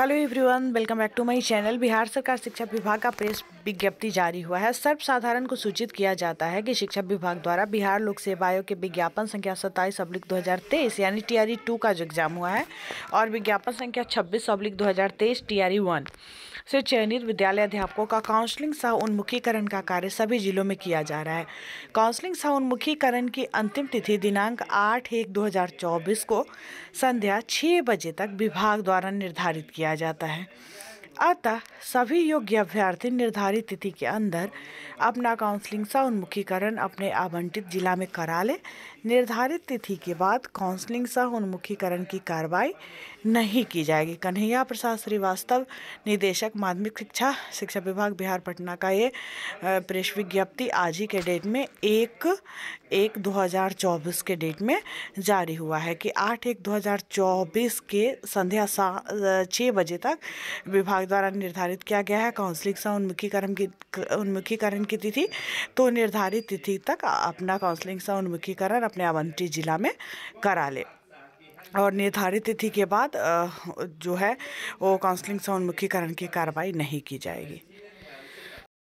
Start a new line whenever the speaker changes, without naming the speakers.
hello everyone welcome back to my channel Bihar सरकार शिक्षा विभाग का प्रेस विज्ञप्ति जारी हुआ है सर्वसाधारण को सूचित किया जाता है कि शिक्षा विभाग द्वारा बिहार लोक सेवा आयोग के विज्ञापन संख्या सत्ताईस अब्लिक दो यानी टीआरई टू का जो एग्जाम हुआ है और विज्ञापन संख्या छब्बीस अब्लिक दो हज़ार तेईस टीआरई वन से चयनित विद्यालय अध्यापकों का काउंसलिंग सह उन्मुखीकरण का कार्य सभी जिलों में किया जा रहा है काउंसलिंग सह उन्मुखीकरण की अंतिम तिथि दिनांक आठ एक दो को संध्या छः बजे तक विभाग द्वारा निर्धारित किया जाता है अतः सभी योग्य अभ्यर्थी निर्धारित तिथि के अंदर अपना काउंसलिंग सा उन्मुखीकरण अपने आवंटित जिला में करा ले निर्धारित तिथि के बाद काउंसलिंग सा उन्मुखीकरण की कार्रवाई नहीं की जाएगी कन्हैया प्रसाद श्रीवास्तव निदेशक माध्यमिक शिक्षा शिक्षा विभाग बिहार पटना का ये प्रेस विज्ञप्ति आज ही के डेट में एक एक दो के डेट में जारी हुआ है कि आठ एक दो के संध्या छः बजे तक विभाग विभाग द्वारा निर्धारित किया गया है काउंसलिंग से उन्मुखीकरण की उन्मुखीकरण की तिथि तो निर्धारित तिथि तक अपना काउंसलिंग से उन्मुखीकरण अपने आवंटी जिला में करा ले और निर्धारित तिथि के बाद जो है वो काउंसलिंग से उन्मुखीकरण की कार्रवाई नहीं की जाएगी